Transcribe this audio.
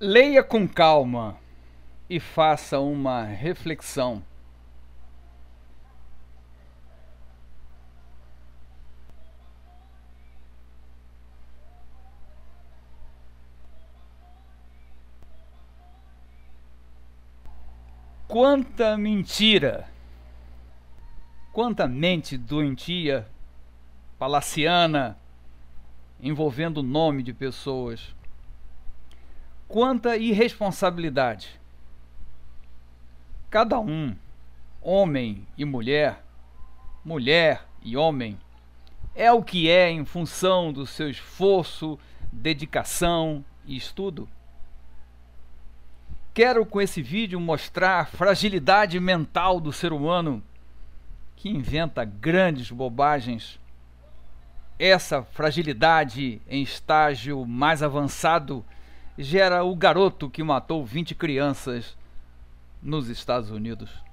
Leia com calma e faça uma reflexão. Quanta mentira, quanta mente doentia, palaciana, envolvendo o nome de pessoas quanta irresponsabilidade. Cada um, homem e mulher, mulher e homem, é o que é em função do seu esforço, dedicação e estudo. Quero com esse vídeo mostrar a fragilidade mental do ser humano que inventa grandes bobagens. Essa fragilidade em estágio mais avançado gera o garoto que matou 20 crianças nos Estados Unidos.